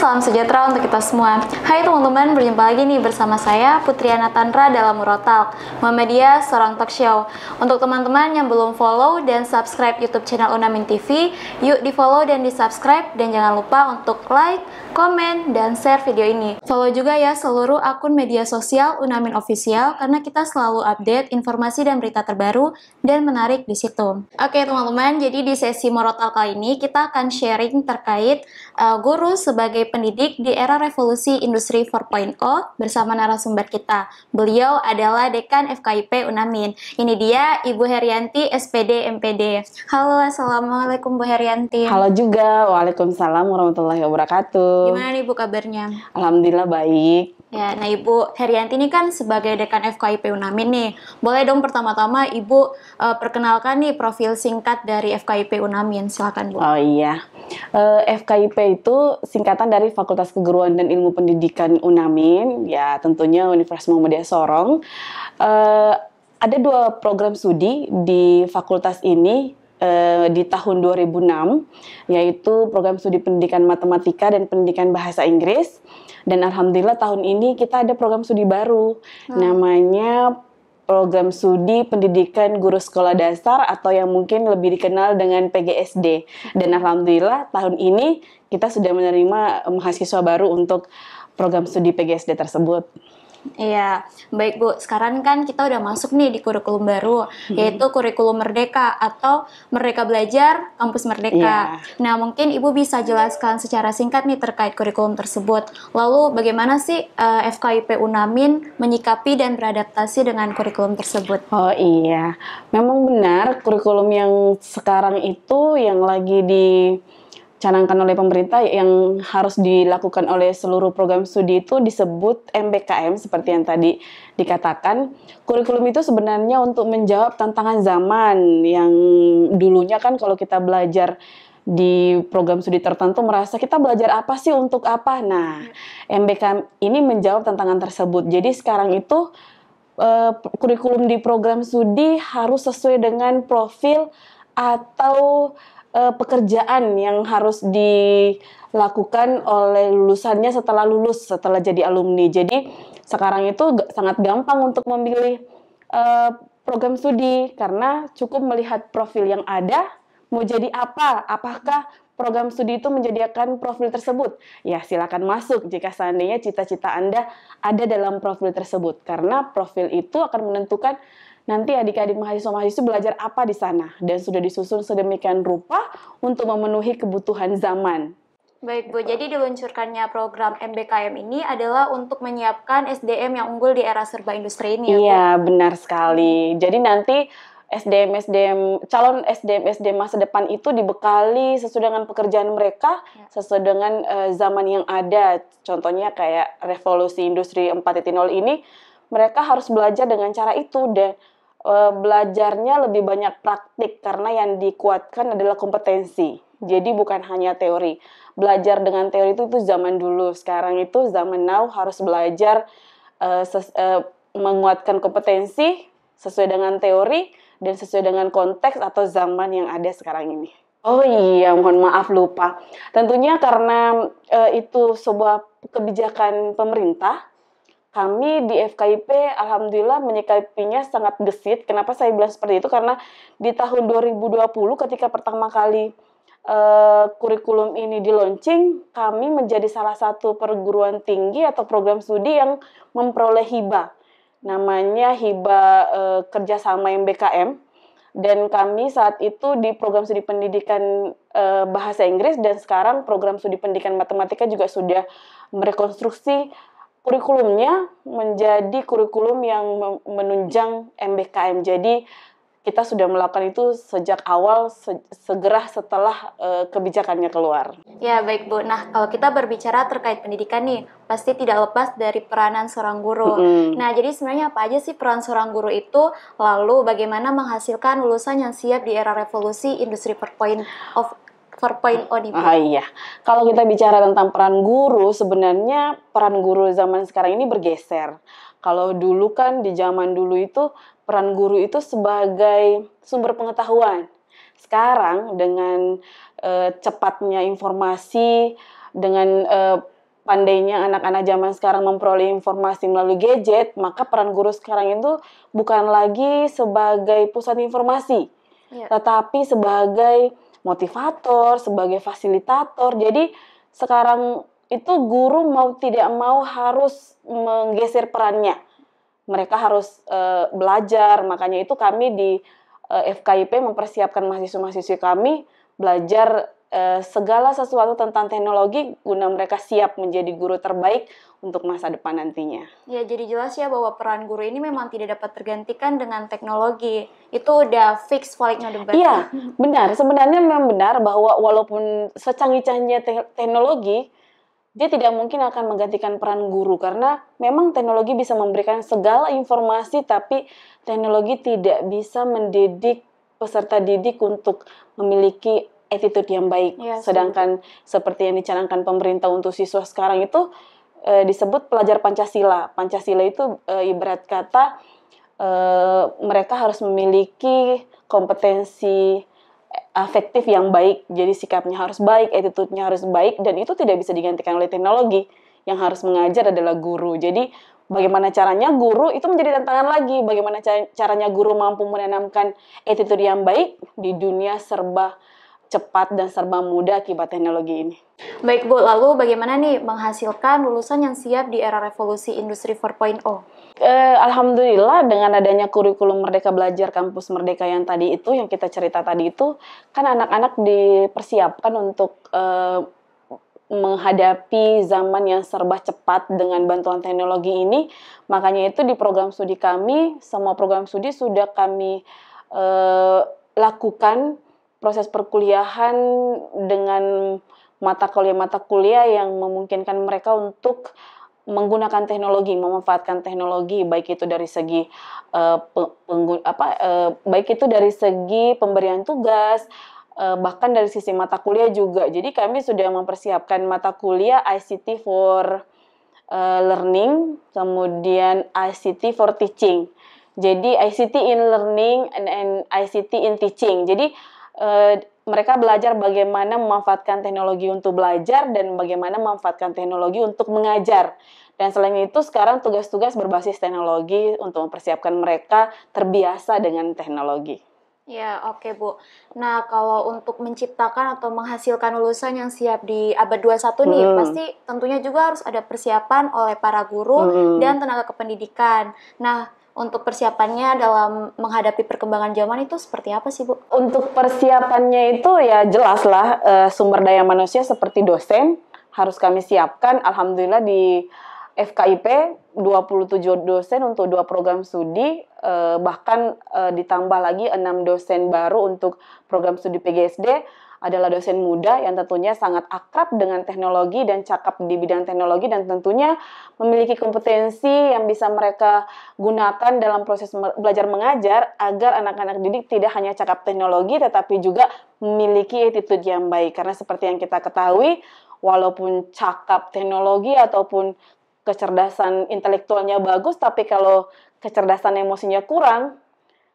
salam sejahtera untuk kita semua. Hai teman-teman, berjumpa lagi nih bersama saya Putri Tanra dalam Murotal, Muhammadiyah seorang talk show. Untuk teman-teman yang belum follow dan subscribe YouTube channel Unamin TV, yuk di follow dan di subscribe dan jangan lupa untuk like, komen, dan share video ini. Follow juga ya seluruh akun media sosial Unamin Official karena kita selalu update informasi dan berita terbaru dan menarik di situ. Oke teman-teman, jadi di sesi Murotal kali ini kita akan sharing terkait uh, guru sebagai Pendidik di Era Revolusi Industri 4.0 bersama narasumber kita. Beliau adalah Dekan FKIP Unamin. Ini dia Ibu Herianti SPD MPD. Halo, Assalamualaikum Bu Herianti. Halo juga, Waalaikumsalam warahmatullahi wabarakatuh. Gimana nih Bu kabarnya? Alhamdulillah baik. Ya, nah Ibu Herianti ini kan sebagai dekan FKIP Unamin nih. Boleh dong pertama-tama Ibu uh, perkenalkan nih profil singkat dari FKIP Unamin. Silakan Bu. Oh iya. Uh, eh, FKIP itu singkatan dari Fakultas Keguruan dan Ilmu Pendidikan Unamin, ya tentunya Universitas Muhammadiyah Sorong. Uh, ada dua program studi di fakultas ini Eh, di tahun 2006 yaitu program studi pendidikan matematika dan pendidikan bahasa Inggris dan alhamdulillah tahun ini kita ada program studi baru hmm. namanya program studi pendidikan guru sekolah dasar atau yang mungkin lebih dikenal dengan PGSD. Dan alhamdulillah tahun ini kita sudah menerima mahasiswa baru untuk program studi PGSD tersebut. Iya, baik Bu. Sekarang kan kita udah masuk nih di kurikulum baru, hmm. yaitu kurikulum merdeka atau mereka belajar kampus merdeka. Yeah. Nah, mungkin Ibu bisa jelaskan secara singkat nih terkait kurikulum tersebut. Lalu bagaimana sih uh, eh, FKIP Unamin menyikapi dan beradaptasi dengan kurikulum tersebut? Oh iya, memang benar kurikulum yang sekarang itu yang lagi di dicanangkan oleh pemerintah yang harus dilakukan oleh seluruh program studi itu disebut MBKM seperti yang tadi dikatakan. Kurikulum itu sebenarnya untuk menjawab tantangan zaman yang dulunya kan kalau kita belajar di program studi tertentu merasa kita belajar apa sih untuk apa. Nah, MBKM ini menjawab tantangan tersebut. Jadi sekarang itu eh, kurikulum di program studi harus sesuai dengan profil atau uh, pekerjaan yang harus dilakukan oleh lulusannya setelah lulus, setelah jadi alumni. Jadi sekarang itu sangat gampang untuk memilih uh, program studi karena cukup melihat profil yang ada, mau jadi apa, apakah program studi itu menjadikan profil tersebut? Ya, silakan masuk jika seandainya cita-cita Anda ada dalam profil tersebut. Karena profil itu akan menentukan Nanti adik-adik mahasiswa-mahasiswa belajar apa di sana dan sudah disusun sedemikian rupa untuk memenuhi kebutuhan zaman. Baik Bu, jadi diluncurkannya program MBKM ini adalah untuk menyiapkan SDM yang unggul di era serba industri ini ya Bu? Iya, benar sekali. Jadi nanti SDM SDM calon SDM SDM masa depan itu dibekali sesuai dengan pekerjaan mereka ya. sesuai dengan uh, zaman yang ada contohnya kayak revolusi industri 4.0 ini mereka harus belajar dengan cara itu dan eh, belajarnya lebih banyak praktik karena yang dikuatkan adalah kompetensi. Jadi bukan hanya teori. Belajar dengan teori itu itu zaman dulu. Sekarang itu zaman now harus belajar e, ses, eh, menguatkan kompetensi sesuai dengan teori dan sesuai dengan konteks atau zaman yang ada sekarang ini. Oh iya, mohon maaf lupa. Tentunya karena e, itu sebuah kebijakan pemerintah kami di FKIP alhamdulillah menyikapinya sangat gesit. Kenapa saya bilang seperti itu? Karena di tahun 2020 ketika pertama kali e, kurikulum ini di launching, kami menjadi salah satu perguruan tinggi atau program studi yang memperoleh hibah. Namanya hibah e, eh, kerjasama MBKM. Dan kami saat itu di program studi pendidikan e, bahasa Inggris dan sekarang program studi pendidikan matematika juga sudah merekonstruksi kurikulumnya menjadi kurikulum yang menunjang MBKM. Jadi kita sudah melakukan itu sejak awal segera setelah uh, kebijakannya keluar. Ya, baik Bu. Nah, kalau kita berbicara terkait pendidikan nih, pasti tidak lepas dari peranan seorang guru. Mm Nah, jadi sebenarnya apa aja sih peran seorang guru itu? Lalu bagaimana menghasilkan lulusan yang siap di era revolusi industri 4.0 of 4.0 di. Ah, iya. Kalau kita bicara tentang peran guru, sebenarnya peran guru zaman sekarang ini bergeser. Kalau dulu kan di zaman dulu itu peran guru itu sebagai sumber pengetahuan. Sekarang dengan eh, cepatnya informasi, dengan eh, pandainya anak-anak zaman sekarang memperoleh informasi melalui gadget, maka peran guru sekarang itu bukan lagi sebagai pusat informasi, ya. tetapi sebagai motivator, sebagai fasilitator. Jadi sekarang itu guru mau tidak mau harus menggeser perannya. Mereka harus e, belajar, makanya itu kami di e, eh, FKIP mempersiapkan mahasiswa mahasiswa kami belajar Eh, segala sesuatu tentang teknologi guna mereka siap menjadi guru terbaik untuk masa depan nantinya. Ya, jadi jelas ya bahwa peran guru ini memang tidak dapat tergantikan dengan teknologi. Itu udah fix validnya debat. Iya, benar. Sebenarnya memang benar bahwa walaupun secanggih-canggihnya te teknologi, dia tidak mungkin akan menggantikan peran guru karena memang teknologi bisa memberikan segala informasi tapi teknologi tidak bisa mendidik peserta didik untuk memiliki attitude yang baik. Yes, iya Sedangkan seperti yang dicanangkan pemerintah untuk siswa sekarang itu e, disebut pelajar Pancasila. Pancasila itu e, ibarat kata e, mereka harus memiliki kompetensi afektif yang baik. Jadi sikapnya harus baik, attitude-nya harus baik dan itu tidak bisa digantikan oleh teknologi. Yang harus mengajar adalah guru. Jadi bagaimana caranya guru itu menjadi tantangan lagi. Bagaimana caranya guru mampu menanamkan attitude yang baik di dunia serba cepat dan serba mudah akibat teknologi ini. Baik Bu, lalu bagaimana nih menghasilkan lulusan yang siap di era revolusi industri 4.0? Eh, Alhamdulillah dengan adanya kurikulum Merdeka Belajar Kampus Merdeka yang tadi itu, yang kita cerita tadi itu, kan anak-anak dipersiapkan untuk eh, menghadapi zaman yang serba cepat dengan bantuan teknologi ini. Makanya itu di program studi kami, semua program studi sudah kami eh, lakukan proses perkuliahan dengan mata kuliah-mata kuliah yang memungkinkan mereka untuk menggunakan teknologi, memanfaatkan teknologi baik itu dari segi uh, eh, penggun, apa uh, baik itu dari segi pemberian tugas uh, bahkan dari sisi mata kuliah juga. Jadi kami sudah mempersiapkan mata kuliah ICT for uh, learning, kemudian ICT for teaching. Jadi ICT in learning and, and ICT in teaching. Jadi Eh, mereka belajar bagaimana memanfaatkan teknologi untuk belajar dan bagaimana memanfaatkan teknologi untuk mengajar. Dan selain itu sekarang tugas-tugas berbasis teknologi untuk mempersiapkan mereka terbiasa dengan teknologi. Ya, oke okay, Bu. Nah, kalau untuk menciptakan atau menghasilkan lulusan yang siap di abad 21 nih, hmm. pasti tentunya juga harus ada persiapan oleh para guru hmm. dan tenaga kependidikan. Nah, untuk persiapannya dalam menghadapi perkembangan zaman itu seperti apa sih Bu? Untuk persiapannya itu ya jelaslah uh, sumber daya manusia seperti dosen harus kami siapkan. Alhamdulillah di FKIP 27 dosen untuk dua program studi eh, bahkan eh, ditambah lagi enam dosen baru untuk program studi PGSD adalah dosen muda yang tentunya sangat akrab dengan teknologi dan cakap di bidang teknologi dan tentunya memiliki kompetensi yang bisa mereka gunakan dalam proses belajar mengajar agar anak-anak didik tidak hanya cakap teknologi tetapi juga memiliki attitude yang baik karena seperti yang kita ketahui walaupun cakap teknologi ataupun kecerdasan intelektualnya bagus, tapi kalau kecerdasan emosinya kurang,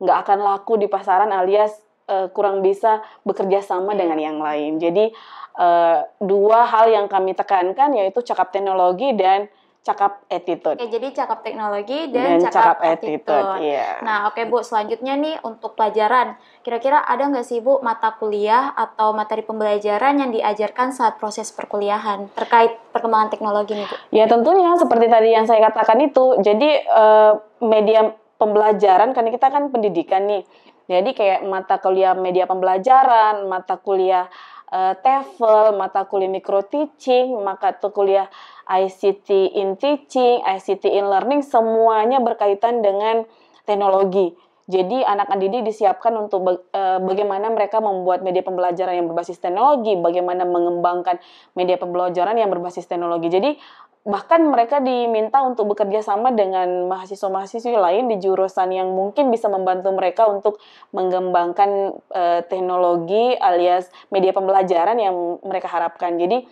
nggak akan laku di pasaran alias uh, kurang bisa bekerja sama iya. dengan yang lain. Jadi uh, dua hal yang kami tekankan yaitu cakap teknologi dan cakap attitude. Oke, jadi cakap teknologi dan, dan cakap, cakap attitude. attitude. Yeah. Nah, oke Bu, selanjutnya nih untuk pelajaran. Kira-kira ada nggak sih Bu mata kuliah atau materi pembelajaran yang diajarkan saat proses perkuliahan terkait perkembangan teknologi nih Bu? Ya tentunya seperti tadi yang saya katakan itu. Jadi uh, media pembelajaran karena kita kan pendidikan nih jadi kayak mata kuliah media pembelajaran, mata kuliah uh, TEFL, mata kuliah micro teaching, maka tuh kuliah ICT in teaching, ICT in learning semuanya berkaitan dengan teknologi. Jadi anak didik disiapkan untuk eh, bagaimana mereka membuat media pembelajaran yang berbasis teknologi, bagaimana mengembangkan media pembelajaran yang berbasis teknologi. Jadi bahkan mereka diminta untuk bekerja sama dengan mahasiswa-mahasiswi lain di jurusan yang mungkin bisa membantu mereka untuk mengembangkan e, teknologi alias media pembelajaran yang mereka harapkan. Jadi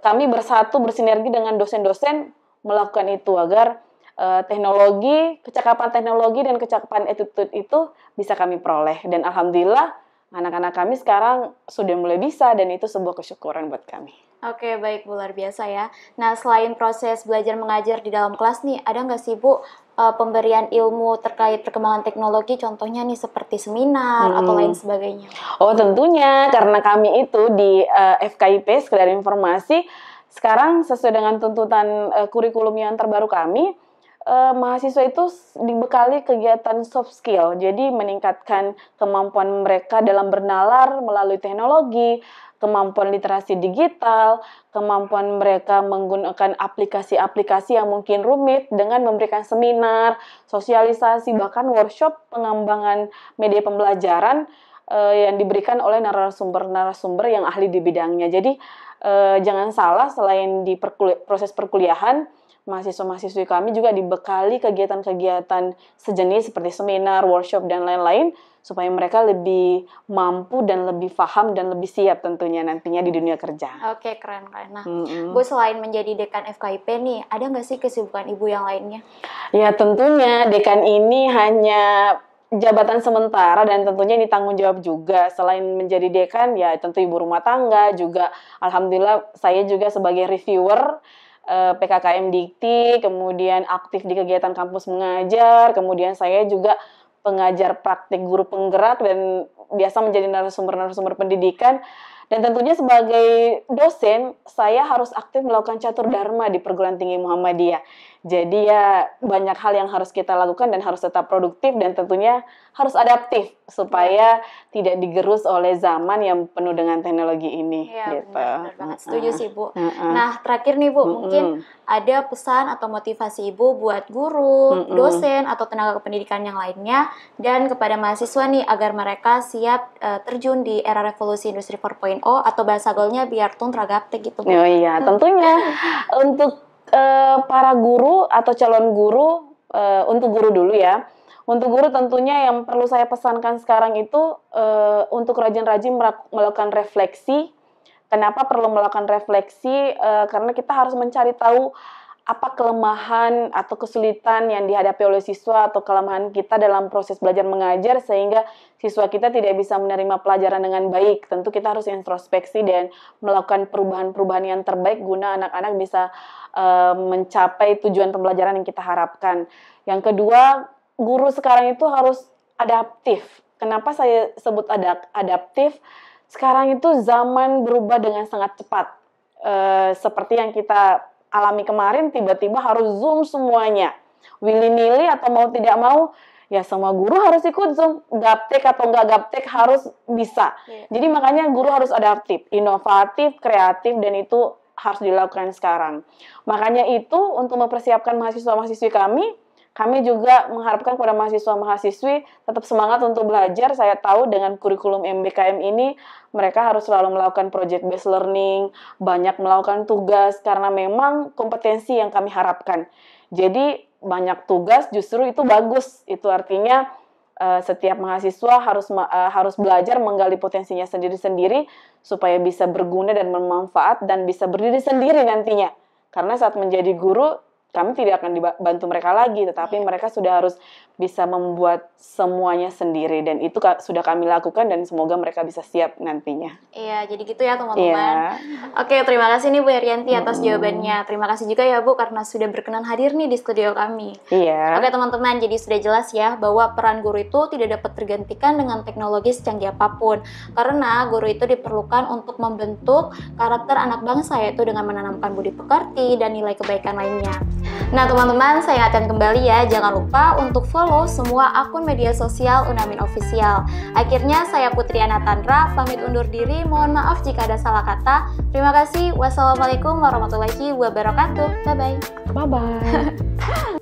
kami bersatu bersinergi dengan dosen-dosen melakukan itu agar e, teknologi, kecakapan teknologi dan kecakapan attitude itu bisa kami peroleh dan alhamdulillah anak-anak kami sekarang sudah mulai bisa dan itu sebuah kesyukuran buat kami. Oke, baik Bu, luar biasa ya. Nah, selain proses belajar mengajar di dalam kelas nih, ada nggak sih Bu eh, pemberian ilmu terkait perkembangan teknologi contohnya nih seperti seminar hmm. atau lain sebagainya? Oh tentunya karena kami itu di uh, eh, FKIP sekedar informasi sekarang sesuai dengan tuntutan uh, kurikulum yang terbaru kami eh, mahasiswa itu dibekali kegiatan soft skill, jadi meningkatkan kemampuan mereka dalam bernalar melalui teknologi, kemampuan literasi digital, kemampuan mereka menggunakan aplikasi-aplikasi yang mungkin rumit dengan memberikan seminar, sosialisasi, bahkan workshop pengembangan media pembelajaran eh, yang diberikan oleh narasumber-narasumber yang ahli di bidangnya. Jadi eh, jangan salah, selain di proses perkuliahan, mahasiswa-mahasiswi kami juga dibekali kegiatan-kegiatan sejenis seperti seminar, workshop, dan lain-lain supaya mereka lebih mampu dan lebih paham dan lebih siap tentunya nantinya di dunia kerja. Oke, keren keren. Nah, mm-hmm. Bu selain menjadi dekan FKIP nih, ada nggak sih kesibukan ibu yang lainnya? Ya tentunya dekan ini hanya jabatan sementara dan tentunya ini tanggung jawab juga. Selain menjadi dekan, ya tentu ibu rumah tangga juga. Alhamdulillah saya juga sebagai reviewer Eh, PKKM Dikti, kemudian aktif di kegiatan kampus mengajar, kemudian saya juga pengajar praktik guru penggerak dan biasa menjadi narasumber-narasumber pendidikan. Dan tentunya sebagai dosen, saya harus aktif melakukan catur dharma di perguruan tinggi Muhammadiyah. Jadi ya banyak hal yang harus kita lakukan dan harus tetap produktif dan tentunya harus adaptif supaya ya. tidak digerus oleh zaman yang penuh dengan teknologi ini. Ya, gitu. Benar, benar banget. Setuju uh sih Bu. Uh -uh. Nah terakhir nih Bu, uh, uh. mungkin ada pesan atau motivasi Ibu buat guru, uh, uh. dosen atau tenaga kependidikan yang lainnya dan kepada mahasiswa nih agar mereka siap uh, terjun di era revolusi industri 4.0 atau bahasa gaulnya biar tun teragaptek gitu. Oh iya, tentunya untuk eh, para guru atau calon guru eh, untuk guru dulu ya. Untuk guru tentunya yang perlu saya pesankan sekarang itu eh, untuk rajin-rajin melakukan refleksi. Kenapa perlu melakukan refleksi? Eh, karena kita harus mencari tahu apa kelemahan atau kesulitan yang dihadapi oleh siswa atau kelemahan kita dalam proses belajar mengajar sehingga siswa kita tidak bisa menerima pelajaran dengan baik. Tentu kita harus introspeksi dan melakukan perubahan-perubahan yang terbaik guna anak-anak bisa uh, mencapai tujuan pembelajaran yang kita harapkan. Yang kedua, guru sekarang itu harus adaptif. Kenapa saya sebut adaptif? Sekarang itu zaman berubah dengan sangat cepat. Uh, seperti yang kita alami kemarin tiba-tiba harus zoom semuanya willy-nilly atau mau tidak mau ya semua guru harus ikut zoom gaptek atau nggak gaptek harus bisa yeah. jadi makanya guru harus adaptif inovatif kreatif dan itu harus dilakukan sekarang makanya itu untuk mempersiapkan mahasiswa mahasiswi kami kami juga mengharapkan kepada mahasiswa-mahasiswi tetap semangat untuk belajar. Saya tahu dengan kurikulum MBKM ini mereka harus selalu melakukan project based learning, banyak melakukan tugas karena memang kompetensi yang kami harapkan. Jadi banyak tugas justru itu bagus. Itu artinya eh, setiap mahasiswa harus eh, harus belajar menggali potensinya sendiri-sendiri supaya bisa berguna dan bermanfaat dan bisa berdiri sendiri nantinya. Karena saat menjadi guru kami tidak akan dibantu mereka lagi, tetapi iya. mereka sudah harus bisa membuat semuanya sendiri dan itu sudah kami lakukan dan semoga mereka bisa siap nantinya. Iya, jadi gitu ya teman-teman. Yeah. Oke, terima kasih nih Bu Herianti atas mm jawabannya. Terima kasih juga ya Bu karena sudah berkenan hadir nih di studio kami. Iya. Oke teman-teman, jadi sudah jelas ya bahwa peran guru itu tidak dapat tergantikan dengan teknologi secanggih apapun. Karena guru itu diperlukan untuk membentuk karakter anak bangsa yaitu dengan menanamkan budi pekerti dan nilai kebaikan lainnya. Nah teman-teman, saya ingatkan kembali ya, jangan lupa untuk follow semua akun media sosial Unamin Official. Akhirnya saya Putri Anatandra, pamit undur diri, mohon maaf jika ada salah kata. Terima kasih, wassalamualaikum warahmatullahi wabarakatuh. Bye-bye. Bye-bye.